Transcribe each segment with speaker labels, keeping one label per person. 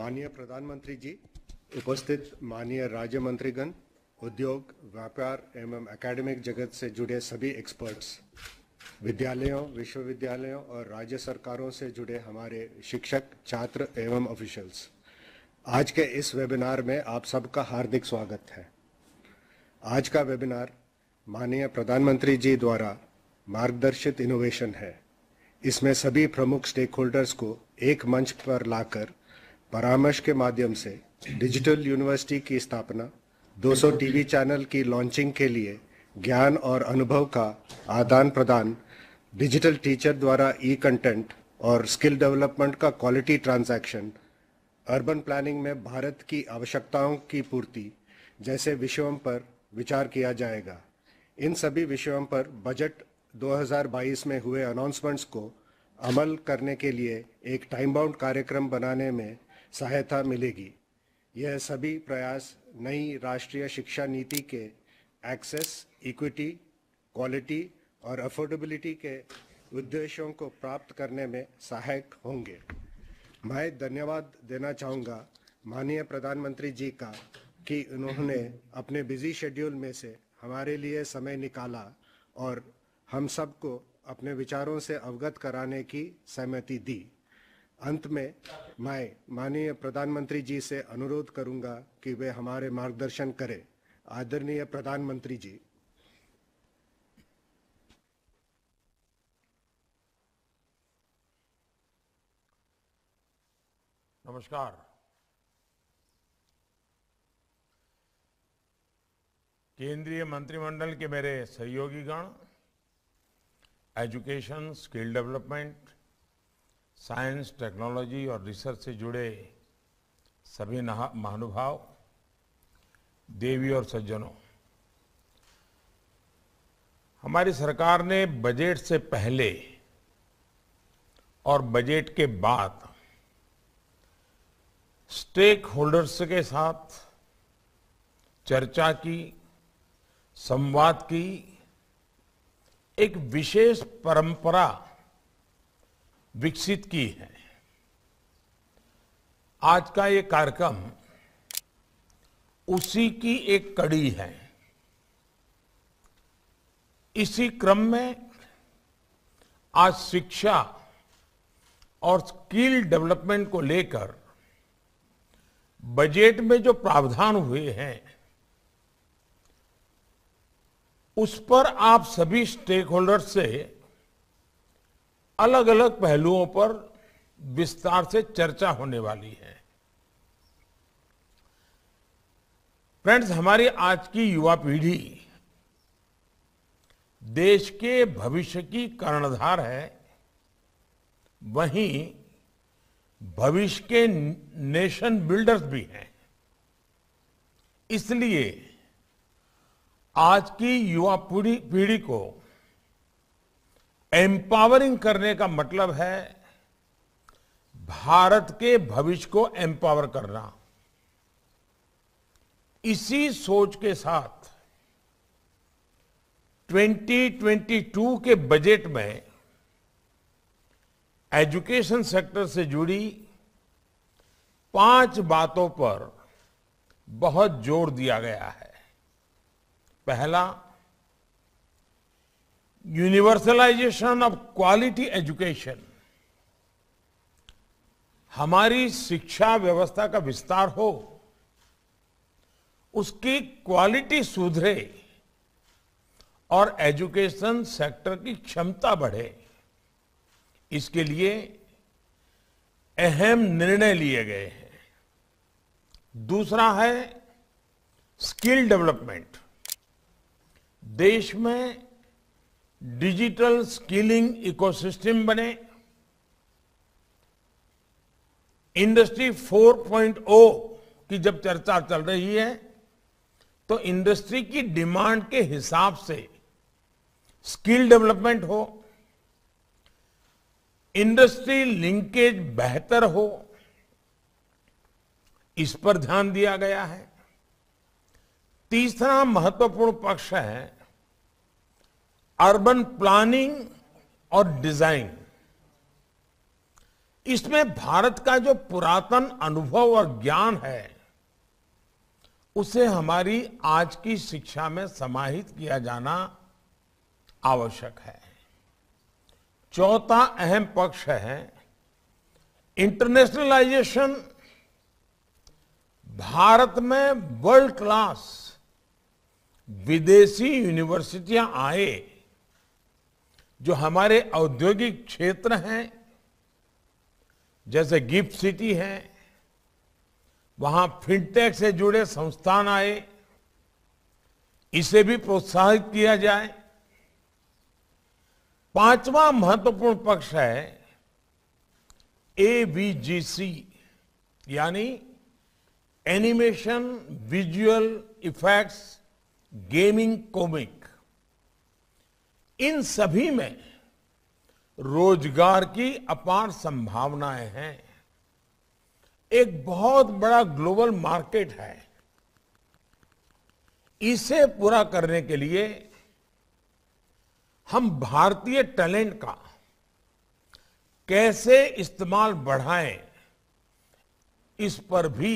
Speaker 1: माननीय प्रधानमंत्री जी उपस्थित माननीय राज्य मंत्रीगण उद्योग व्यापार एवं एकेडमिक जगत से जुड़े सभी एक्सपर्ट्स विद्यालयों विश्वविद्यालयों और राज्य सरकारों से जुड़े हमारे शिक्षक छात्र एवं ऑफिशियल्स आज के इस वेबिनार में आप सबका हार्दिक स्वागत है आज का वेबिनार माननीय प्रधानमंत्री जी द्वारा मार्गदर्शित इनोवेशन है इसमें सभी प्रमुख स्टेक होल्डर्स को एक मंच पर लाकर परामर्श के माध्यम से डिजिटल यूनिवर्सिटी की स्थापना 200 टीवी चैनल की लॉन्चिंग के लिए ज्ञान और अनुभव का आदान प्रदान डिजिटल टीचर द्वारा ई कंटेंट और स्किल डेवलपमेंट का क्वालिटी ट्रांजैक्शन अर्बन प्लानिंग में भारत की आवश्यकताओं की पूर्ति जैसे विषयों पर विचार किया जाएगा इन सभी विषयों पर बजट 2022 में हुए अनाउंसमेंट्स को अमल करने के लिए एक टाइम बाउंड कार्यक्रम बनाने में सहायता मिलेगी यह सभी प्रयास नई राष्ट्रीय शिक्षा नीति के एक्सेस इक्विटी क्वालिटी और अफोर्डेबिलिटी के उद्देश्यों को प्राप्त करने में सहायक होंगे मैं धन्यवाद देना चाहूँगा माननीय प्रधानमंत्री जी का कि उन्होंने अपने बिजी शेड्यूल में से हमारे लिए समय निकाला और हम सबको अपने विचारों से अवगत कराने की सहमति दी अंत में मैं माननीय प्रधानमंत्री जी से अनुरोध करूंगा कि वे हमारे मार्गदर्शन करें आदरणीय प्रधानमंत्री जी नमस्कार
Speaker 2: केंद्रीय मंत्रिमंडल के मेरे सहयोगीगण education skill development science technology और रिसर्च से जुड़े सभी महानुभाव देवी और सज्जनों हमारी सरकार ने बजट से पहले और बजट के बाद स्टेक होल्डर्स के साथ चर्चा की संवाद की एक विशेष परंपरा विकसित की है आज का ये कार्यक्रम उसी की एक कड़ी है इसी क्रम में आज शिक्षा और स्किल डेवलपमेंट को लेकर बजट में जो प्रावधान हुए हैं उस पर आप सभी स्टेक होल्डर से अलग अलग पहलुओं पर विस्तार से चर्चा होने वाली है फ्रेंड्स हमारी आज की युवा पीढ़ी देश के भविष्य की कर्णधार है वहीं भविष्य के नेशन बिल्डर्स भी हैं इसलिए आज की युवा पीढ़ी को एम्पावरिंग करने का मतलब है भारत के भविष्य को एम्पावर करना इसी सोच के साथ 2022 के बजट में एजुकेशन सेक्टर से जुड़ी पांच बातों पर बहुत जोर दिया गया है पहला यूनिवर्सलाइजेशन ऑफ क्वालिटी एजुकेशन हमारी शिक्षा व्यवस्था का विस्तार हो उसकी क्वालिटी सुधरे और एजुकेशन सेक्टर की क्षमता बढ़े इसके लिए अहम निर्णय लिए गए हैं दूसरा है स्किल डेवलपमेंट देश में डिजिटल स्किलिंग इकोसिस्टम बने इंडस्ट्री 4.0 की जब चर्चा चल रही है तो इंडस्ट्री की डिमांड के हिसाब से स्किल डेवलपमेंट हो इंडस्ट्री लिंकेज बेहतर हो इस पर ध्यान दिया गया है तीसरा महत्वपूर्ण पक्ष है अर्बन प्लानिंग और डिजाइन इसमें भारत का जो पुरातन अनुभव और ज्ञान है उसे हमारी आज की शिक्षा में समाहित किया जाना आवश्यक है चौथा अहम पक्ष है इंटरनेशनलाइजेशन भारत में वर्ल्ड क्लास विदेशी यूनिवर्सिटियां आए जो हमारे औद्योगिक क्षेत्र हैं जैसे गिफ्ट सिटी है वहां फिनटेक से जुड़े संस्थान आए इसे भी प्रोत्साहित किया जाए पांचवा महत्वपूर्ण पक्ष है एवीजीसी यानी animation visual effects gaming comic इन सभी में रोजगार की अपार संभावनाएं हैं एक बहुत बड़ा ग्लोबल मार्केट है इसे पूरा करने के लिए हम भारतीय टैलेंट का कैसे इस्तेमाल बढ़ाएं इस पर भी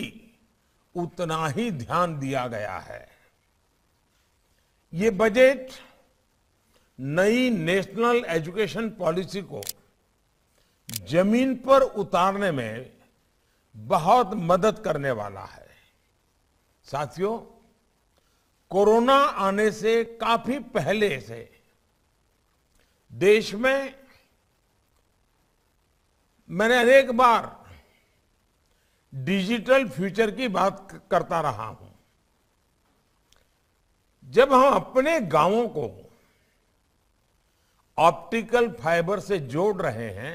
Speaker 2: उतना ही ध्यान दिया गया है ये बजट नई नेशनल एजुकेशन पॉलिसी को जमीन पर उतारने में बहुत मदद करने वाला है साथियों कोरोना आने से काफी पहले से देश में मैंने अनेक बार डिजिटल फ्यूचर की बात करता रहा हूं जब हम अपने गांवों को ऑप्टिकल फाइबर से जोड़ रहे हैं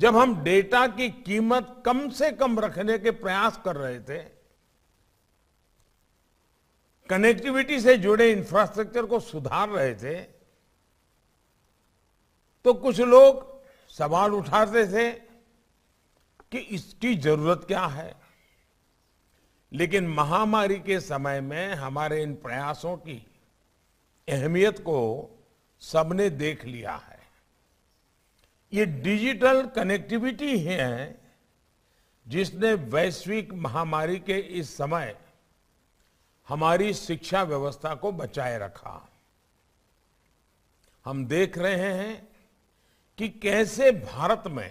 Speaker 2: जब हम डेटा की कीमत कम से कम रखने के प्रयास कर रहे थे कनेक्टिविटी से जुड़े इंफ्रास्ट्रक्चर को सुधार रहे थे तो कुछ लोग सवाल उठाते थे कि इसकी जरूरत क्या है लेकिन महामारी के समय में हमारे इन प्रयासों की अहमियत को सबने देख लिया है ये डिजिटल कनेक्टिविटी ही है जिसने वैश्विक महामारी के इस समय हमारी शिक्षा व्यवस्था को बचाए रखा हम देख रहे हैं कि कैसे भारत में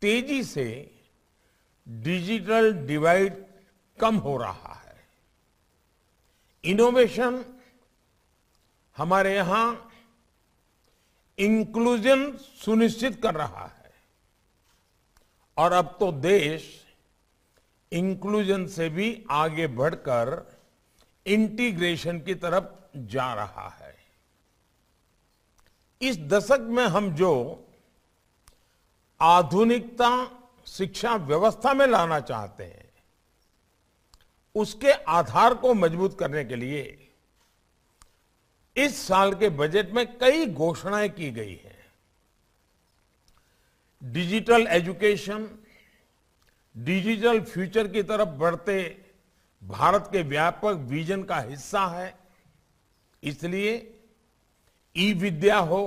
Speaker 2: तेजी से डिजिटल डिवाइड कम हो रहा है इनोवेशन हमारे यहां इंक्लूजन सुनिश्चित कर रहा है और अब तो देश इंक्लूजन से भी आगे बढ़कर इंटीग्रेशन की तरफ जा रहा है इस दशक में हम जो आधुनिकता शिक्षा व्यवस्था में लाना चाहते हैं उसके आधार को मजबूत करने के लिए इस साल के बजट में कई घोषणाएं की गई हैं डिजिटल एजुकेशन डिजिटल फ्यूचर की तरफ बढ़ते भारत के व्यापक विजन का हिस्सा है इसलिए ई विद्या हो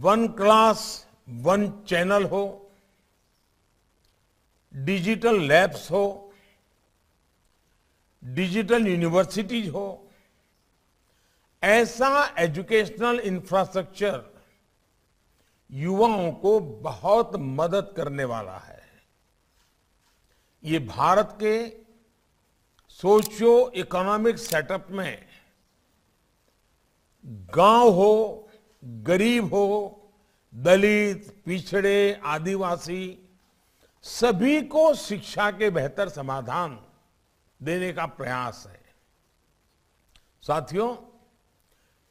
Speaker 2: वन क्लास वन चैनल हो डिजिटल लैब्स हो डिजिटल यूनिवर्सिटीज हो ऐसा एजुकेशनल इंफ्रास्ट्रक्चर युवाओं को बहुत मदद करने वाला है ये भारत के सोशियो इकोनॉमिक सेटअप में गांव हो गरीब हो दलित पिछड़े आदिवासी सभी को शिक्षा के बेहतर समाधान देने का प्रयास है साथियों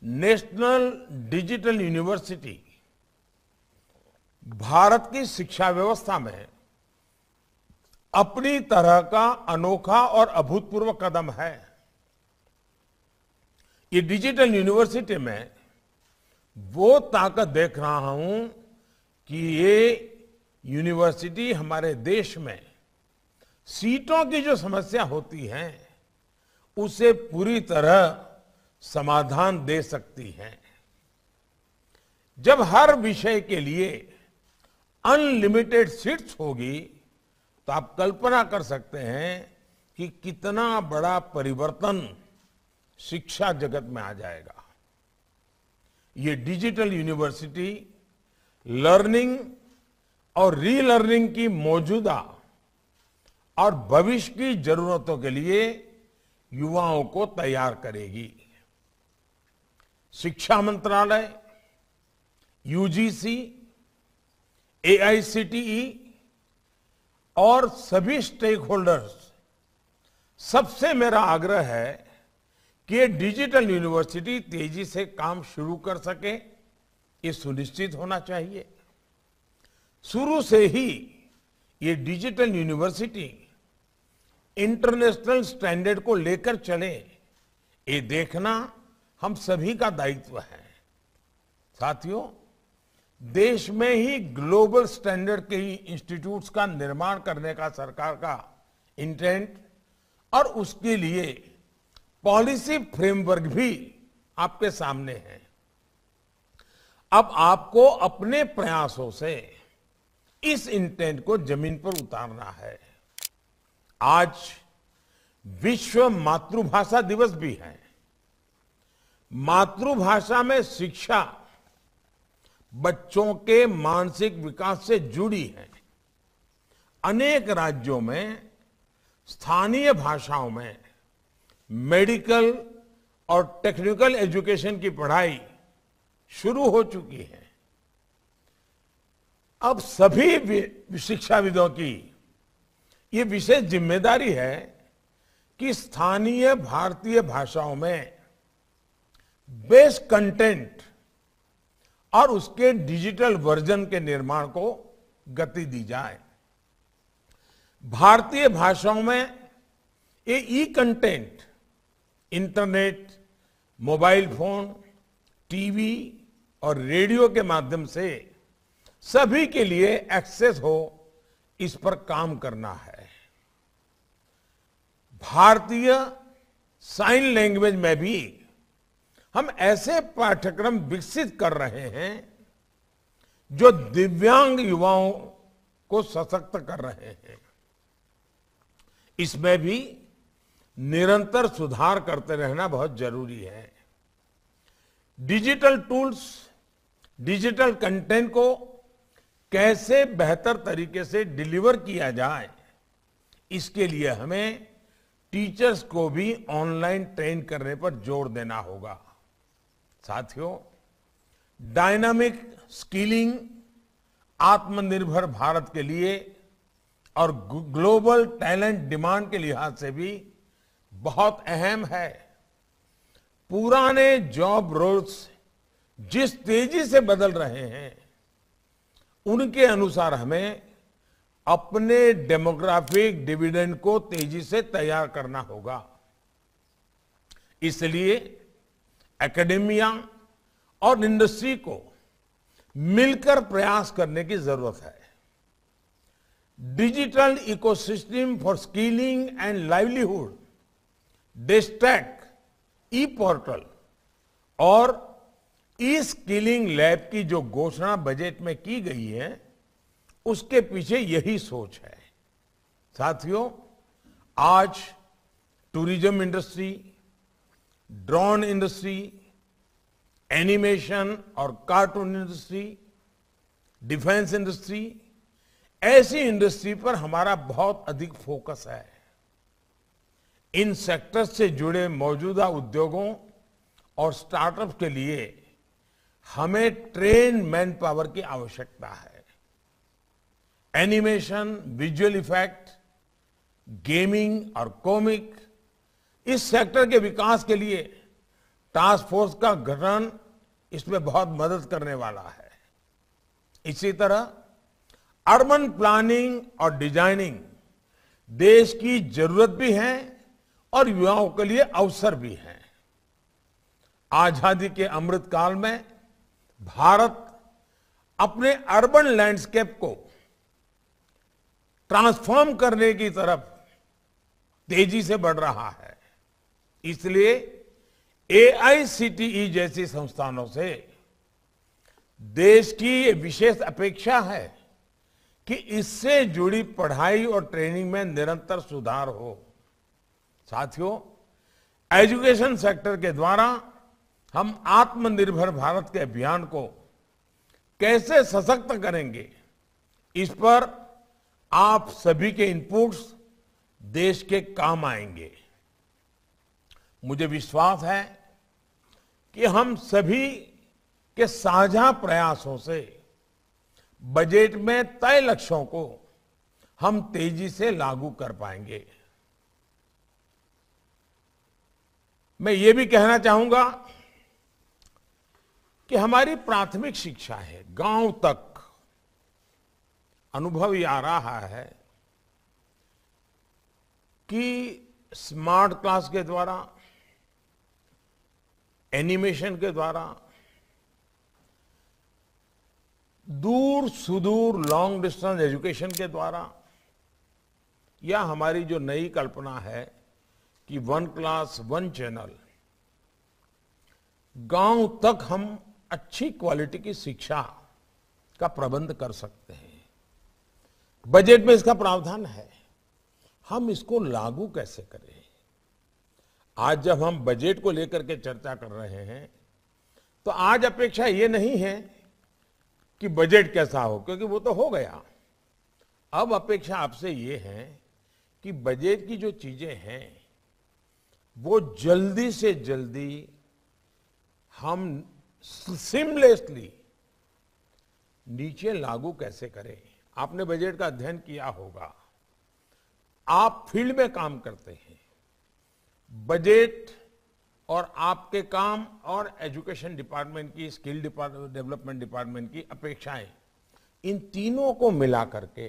Speaker 2: नेशनल डिजिटल यूनिवर्सिटी भारत की शिक्षा व्यवस्था में अपनी तरह का अनोखा और अभूतपूर्व कदम है ये डिजिटल यूनिवर्सिटी में वो ताकत देख रहा हूं कि ये यूनिवर्सिटी हमारे देश में सीटों की जो समस्या होती है उसे पूरी तरह समाधान दे सकती हैं जब हर विषय के लिए अनलिमिटेड सीट्स होगी तो आप कल्पना कर सकते हैं कि कितना बड़ा परिवर्तन शिक्षा जगत में आ जाएगा ये डिजिटल यूनिवर्सिटी लर्निंग और रीलर्निंग की मौजूदा और भविष्य की जरूरतों के लिए युवाओं को तैयार करेगी शिक्षा मंत्रालय यूजीसी एआईसीटीई e और सभी स्टेक होल्डर्स सबसे मेरा आग्रह है कि डिजिटल यूनिवर्सिटी तेजी से काम शुरू कर सके ये सुनिश्चित होना चाहिए शुरू से ही ये डिजिटल यूनिवर्सिटी इंटरनेशनल स्टैंडर्ड को लेकर चले ये देखना हम सभी का दायित्व है साथियों देश में ही ग्लोबल स्टैंडर्ड के ही इंस्टीट्यूट्स का निर्माण करने का सरकार का इंटेंट और उसके लिए पॉलिसी फ्रेमवर्क भी आपके सामने है अब आपको अपने प्रयासों से इस इंटेंट को जमीन पर उतारना है आज विश्व मातृभाषा दिवस भी है मातृभाषा में शिक्षा बच्चों के मानसिक विकास से जुड़ी है अनेक राज्यों में स्थानीय भाषाओं में मेडिकल और टेक्निकल एजुकेशन की पढ़ाई शुरू हो चुकी है अब सभी शिक्षाविदों की ये विशेष जिम्मेदारी है कि स्थानीय भारतीय भाषाओं में बेस कंटेंट और उसके डिजिटल वर्जन के निर्माण को गति दी जाए भारतीय भाषाओं में ये e content internet mobile phone TV और रेडियो के माध्यम से सभी के लिए एक्सेस हो इस पर काम करना है भारतीय साइन लैंग्वेज में भी हम ऐसे पाठ्यक्रम विकसित कर रहे हैं जो दिव्यांग युवाओं को सशक्त कर रहे हैं इसमें भी निरंतर सुधार करते रहना बहुत जरूरी है डिजिटल टूल्स डिजिटल कंटेंट को कैसे बेहतर तरीके से डिलीवर किया जाए इसके लिए हमें टीचर्स को भी ऑनलाइन ट्रेन करने पर जोर देना होगा साथियों डायनामिक स्किलिंग आत्मनिर्भर भारत के लिए और ग्लोबल टैलेंट डिमांड के लिहाज से भी बहुत अहम है पुराने जॉब रोल्स जिस तेजी से बदल रहे हैं उनके अनुसार हमें अपने डेमोग्राफिक डिविडेंड को तेजी से तैयार करना होगा इसलिए एकेडेमिया और इंडस्ट्री को मिलकर प्रयास करने की जरूरत है digital ecosystem for skilling and livelihood Desh stack e portal और ई स्किलिंग लैब की जो घोषणा बजट में की गई है उसके पीछे यही सोच है साथियों आज tourism industry drone industry animation और कार्टून इंडस्ट्री डिफेंस इंडस्ट्री ऐसी इंडस्ट्री पर हमारा बहुत अधिक फोकस है इन सेक्टर्स से जुड़े मौजूदा उद्योगों और स्टार्टअप के लिए हमें ट्रेन मैन पावर की आवश्यकता है एनिमेशन विजुअल इफेक्ट गेमिंग और कॉमिक इस सेक्टर के विकास के लिए टास्क फोर्स का गठन इसमें बहुत मदद करने वाला है इसी तरह अर्बन प्लानिंग और डिजाइनिंग देश की जरूरत भी है और युवाओं के लिए अवसर भी है आजादी के अमृत काल में भारत अपने अर्बन लैंडस्केप को ट्रांसफॉर्म करने की तरफ तेजी से बढ़ रहा है इसलिए एआईसीटीई e जैसी संस्थानों से देश की ये विशेष अपेक्षा है कि इससे जुड़ी पढ़ाई और ट्रेनिंग में निरंतर सुधार हो साथियों एजुकेशन सेक्टर के द्वारा हम आत्मनिर्भर भारत के अभियान को कैसे सशक्त करेंगे इस पर आप सभी के इनपुट्स देश के काम आएंगे मुझे विश्वास है कि हम सभी के साझा प्रयासों से बजट में तय लक्ष्यों को हम तेजी से लागू कर पाएंगे मैं ये भी कहना चाहूंगा कि हमारी प्राथमिक शिक्षा है गांव तक अनुभव ये आ रहा है कि स्मार्ट क्लास के द्वारा एनिमेशन के द्वारा दूर सुदूर लॉन्ग डिस्टेंस एजुकेशन के द्वारा या हमारी जो नई कल्पना है कि वन क्लास वन चैनल गांव तक हम अच्छी क्वालिटी की शिक्षा का प्रबंध कर सकते हैं बजट में इसका प्रावधान है हम इसको लागू कैसे करें आज जब हम बजट को लेकर के चर्चा कर रहे हैं तो आज अपेक्षा ये नहीं है कि बजट कैसा हो क्योंकि वो तो हो गया अब अपेक्षा आपसे ये है कि बजट की जो चीजें हैं वो जल्दी से जल्दी हम सिमलेसली नीचे लागू कैसे करें आपने बजट का अध्ययन किया होगा आप फील्ड में काम करते हैं बजट और आपके काम और एजुकेशन डिपार्टमेंट की स्किल डिपार्टमेंट डेवलपमेंट डिपार्टमेंट की अपेक्षाएं इन तीनों को मिला करके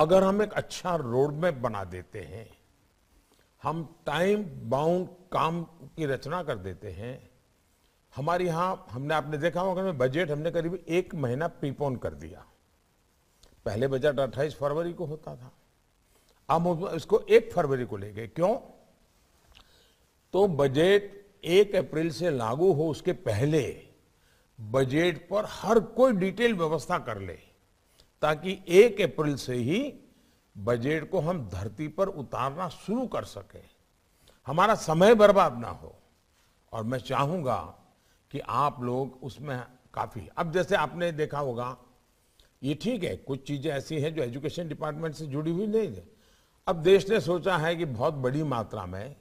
Speaker 2: अगर हम एक अच्छा रोड मैप बना देते हैं हम टाइम बाउंड काम की रचना कर देते हैं हमारे यहां हमने आपने देखा होगा में बजट हमने करीब एक महीना प्रीपोन कर दिया पहले बजट अट्ठाईस फरवरी को होता था अब इसको एक फरवरी को ले गए क्यों तो बजट एक अप्रैल से लागू हो उसके पहले बजट पर हर कोई डिटेल व्यवस्था कर ले ताकि एक अप्रैल से ही बजट को हम धरती पर उतारना शुरू कर सकें हमारा समय बर्बाद ना हो और मैं चाहूँगा कि आप लोग उसमें काफ़ी अब जैसे आपने देखा होगा ये ठीक है कुछ चीज़ें ऐसी हैं जो एजुकेशन डिपार्टमेंट से जुड़ी हुई नहीं है अब देश ने सोचा है कि बहुत बड़ी मात्रा में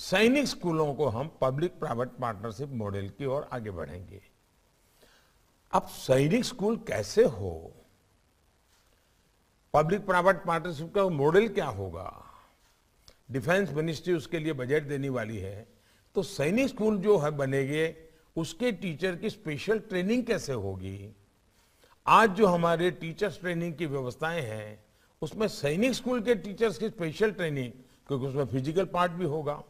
Speaker 2: सैनिक स्कूलों को हम पब्लिक प्राइवेट पार्टनरशिप मॉडल की ओर आगे बढ़ेंगे अब सैनिक स्कूल कैसे हो पब्लिक प्राइवेट पार्टनरशिप का मॉडल क्या होगा डिफेंस मिनिस्ट्री उसके लिए बजट देने वाली है तो सैनिक स्कूल जो है बनेंगे उसके टीचर की स्पेशल ट्रेनिंग कैसे होगी आज जो हमारे टीचर्स ट्रेनिंग की व्यवस्थाएं हैं उसमें सैनिक स्कूल के टीचर्स की स्पेशल ट्रेनिंग क्योंकि उसमें फिजिकल पार्ट भी होगा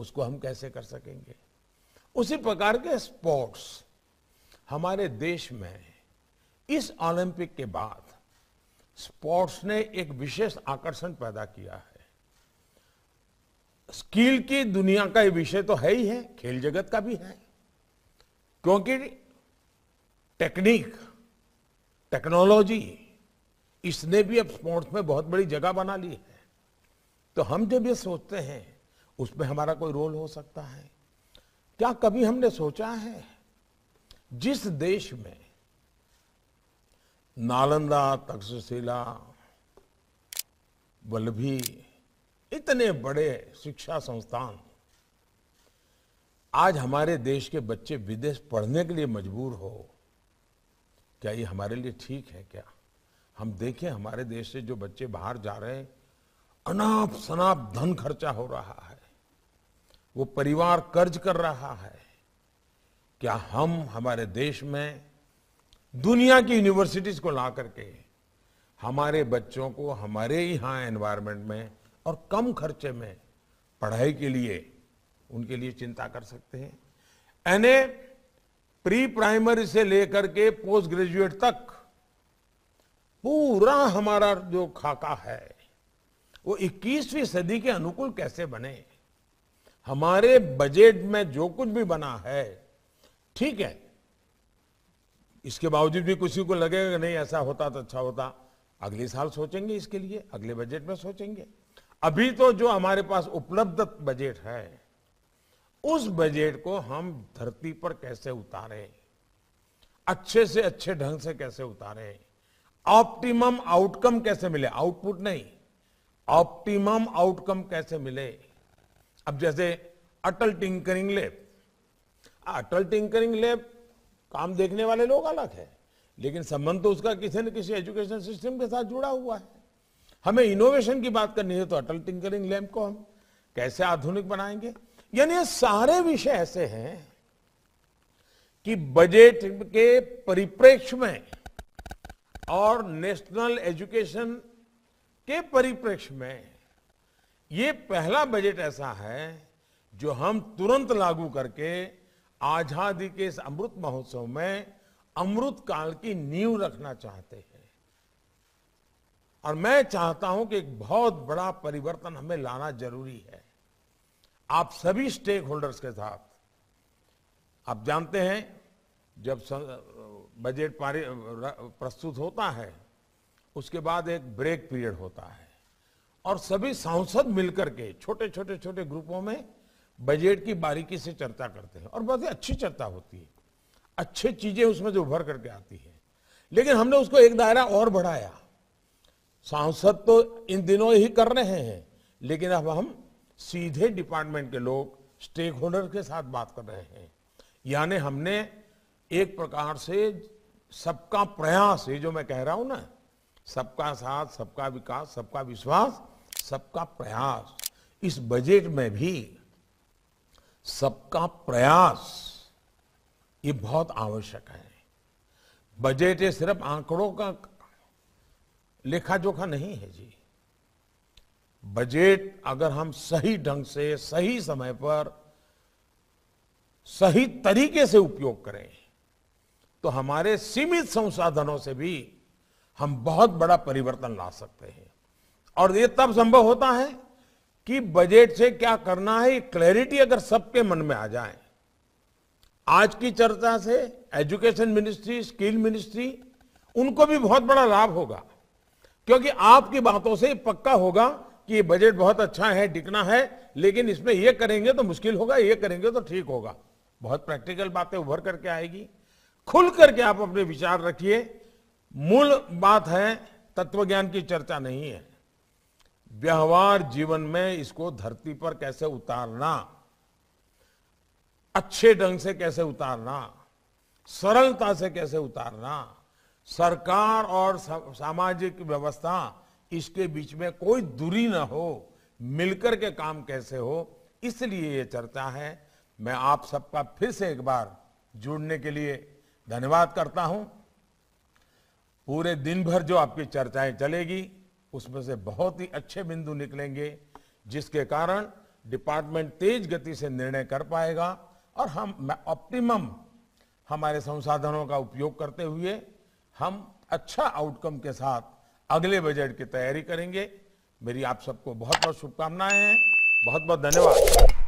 Speaker 2: उसको हम कैसे कर सकेंगे उसी प्रकार के स्पोर्ट्स हमारे देश में इस ओलंपिक के बाद स्पोर्ट्स ने एक विशेष आकर्षण पैदा किया है स्किल की दुनिया का विषय तो है ही है खेल जगत का भी है क्योंकि टेक्निक टेक्नोलॉजी इसने भी अब स्पोर्ट्स में बहुत बड़ी जगह बना ली है तो हम जब ये सोचते हैं उसमें हमारा कोई रोल हो सकता है क्या कभी हमने सोचा है जिस देश में नालंदा तक्षशिला वल्लभी इतने बड़े शिक्षा संस्थान आज हमारे देश के बच्चे विदेश पढ़ने के लिए मजबूर हो क्या ये हमारे लिए ठीक है क्या हम देखें हमारे देश से जो बच्चे बाहर जा रहे हैं अनाप शनाप धन खर्चा हो रहा है वो परिवार कर्ज कर रहा है क्या हम हमारे देश में दुनिया की यूनिवर्सिटीज को ला करके हमारे बच्चों को हमारे यहां एनवायरमेंट में और कम खर्चे में पढ़ाई के लिए उनके लिए चिंता कर सकते हैं यानी प्री प्राइमरी से लेकर के पोस्ट ग्रेजुएट तक पूरा हमारा जो खाका है वो 21वीं सदी के अनुकूल कैसे बने हमारे बजट में जो कुछ भी बना है ठीक है इसके बावजूद भी किसी को लगेगा नहीं ऐसा होता तो अच्छा होता अगले साल सोचेंगे इसके लिए अगले बजट में सोचेंगे अभी तो जो हमारे पास उपलब्ध बजट है उस बजट को हम धरती पर कैसे उतारें अच्छे से अच्छे ढंग से कैसे उतारें ऑप्टिमम आउटकम कैसे मिले आउटपुट नहीं ऑप्टिमम आउटकम कैसे मिले अब जैसे अटल टिंकरिंग लैब हाँ, अटल टिंकरिंग लैब काम देखने वाले लोग अलग है लेकिन संबंध तो उसका किसी न किसी एजुकेशन सिस्टम के साथ जुड़ा हुआ है हमें इनोवेशन की बात करनी है तो अटल टिंकरिंग लैब को हम कैसे आधुनिक बनाएंगे यानी ये सारे विषय ऐसे हैं कि बजट के परिप्रेक्ष्य में और नेशनल एजुकेशन के परिप्रेक्ष्य में ये पहला बजट ऐसा है जो हम तुरंत लागू करके आजादी के इस अमृत महोत्सव में अमृत काल की नींव रखना चाहते हैं और मैं चाहता हूं कि एक बहुत बड़ा परिवर्तन हमें लाना जरूरी है आप सभी स्टेक होल्डर्स के साथ आप जानते हैं जब बजट प्रस्तुत होता है उसके बाद एक ब्रेक पीरियड होता है और सभी सांसद मिलकर के छोटे छोटे छोटे ग्रुपों में बजट की बारीकी से चर्चा करते हैं और बहुत ही अच्छी चर्चा होती है अच्छे चीजें उसमें जो उभर करके आती है लेकिन हमने उसको एक दायरा और बढ़ाया सांसद तो इन दिनों ही कर रहे हैं लेकिन अब हम सीधे डिपार्टमेंट के लोग स्टेक होल्डर के साथ बात कर रहे हैं यानी हमने एक प्रकार से सबका प्रयास ये जो मैं कह रहा हूं ना सबका साथ सबका विकास सबका विश्वास सबका प्रयास इस बजट में भी सबका प्रयास ये बहुत आवश्यक है बजट ये सिर्फ आंकड़ों का लेखा जोखा नहीं है जी बजट अगर हम सही ढंग से सही समय पर सही तरीके से उपयोग करें तो हमारे सीमित संसाधनों से भी हम बहुत बड़ा परिवर्तन ला सकते हैं और ये तब संभव होता है कि बजट से क्या करना है ये क्लैरिटी अगर सबके मन में आ जाए आज की चर्चा से एजुकेशन मिनिस्ट्री स्किल मिनिस्ट्री उनको भी बहुत बड़ा लाभ होगा क्योंकि आपकी बातों से पक्का होगा कि ये बजट बहुत अच्छा है टिकना है लेकिन इसमें ये करेंगे तो मुश्किल होगा ये करेंगे तो ठीक होगा बहुत प्रैक्टिकल बातें उभर करके आएगी खुल करके आप अपने विचार रखिए मूल बात है तत्वज्ञान की चर्चा नहीं है व्यवहार जीवन में इसको धरती पर कैसे उतारना अच्छे ढंग से कैसे उतारना सरलता से कैसे उतारना सरकार और सामाजिक व्यवस्था इसके बीच में कोई दूरी ना हो मिलकर के काम कैसे हो इसलिए ये चर्चा है मैं आप सबका फिर से एक बार जुड़ने के लिए धन्यवाद करता हूं पूरे दिन भर जो आपकी चर्चाएं चलेगी उसमें से बहुत ही अच्छे बिंदु निकलेंगे जिसके कारण डिपार्टमेंट तेज गति से निर्णय कर पाएगा और हम ऑप्टिमम हमारे संसाधनों का उपयोग करते हुए हम अच्छा आउटकम के साथ अगले बजट की तैयारी करेंगे मेरी आप सबको बहुत बहुत शुभकामनाएं हैं बहुत बहुत
Speaker 1: धन्यवाद